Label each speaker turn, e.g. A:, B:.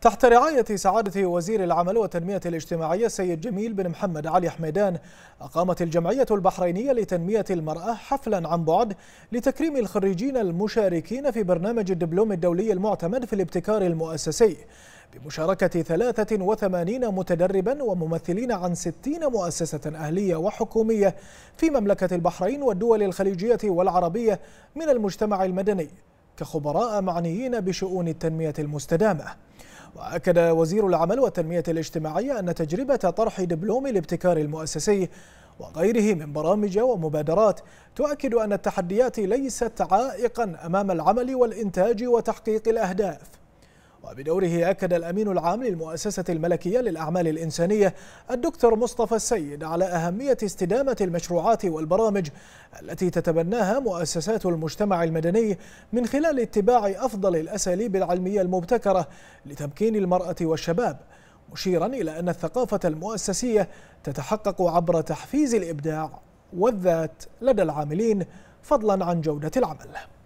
A: تحت رعاية سعادة وزير العمل والتنمية الاجتماعية السيد جميل بن محمد علي حميدان أقامت الجمعية البحرينية لتنمية المرأة حفلا عن بعد لتكريم الخريجين المشاركين في برنامج الدبلوم الدولي المعتمد في الابتكار المؤسسي بمشاركة 83 متدربا وممثلين عن 60 مؤسسة أهلية وحكومية في مملكة البحرين والدول الخليجية والعربية من المجتمع المدني كخبراء معنيين بشؤون التنمية المستدامة وأكد وزير العمل والتنمية الاجتماعية أن تجربة طرح دبلوم الابتكار المؤسسي وغيره من برامج ومبادرات تؤكد أن التحديات ليست عائقا أمام العمل والإنتاج وتحقيق الأهداف وبدوره أكد الأمين العام للمؤسسة الملكية للأعمال الإنسانية الدكتور مصطفى السيد على أهمية استدامة المشروعات والبرامج التي تتبناها مؤسسات المجتمع المدني من خلال اتباع أفضل الأساليب العلمية المبتكرة لتمكين المرأة والشباب مشيرا إلى أن الثقافة المؤسسية تتحقق عبر تحفيز الإبداع والذات لدى العاملين فضلا عن جودة العمل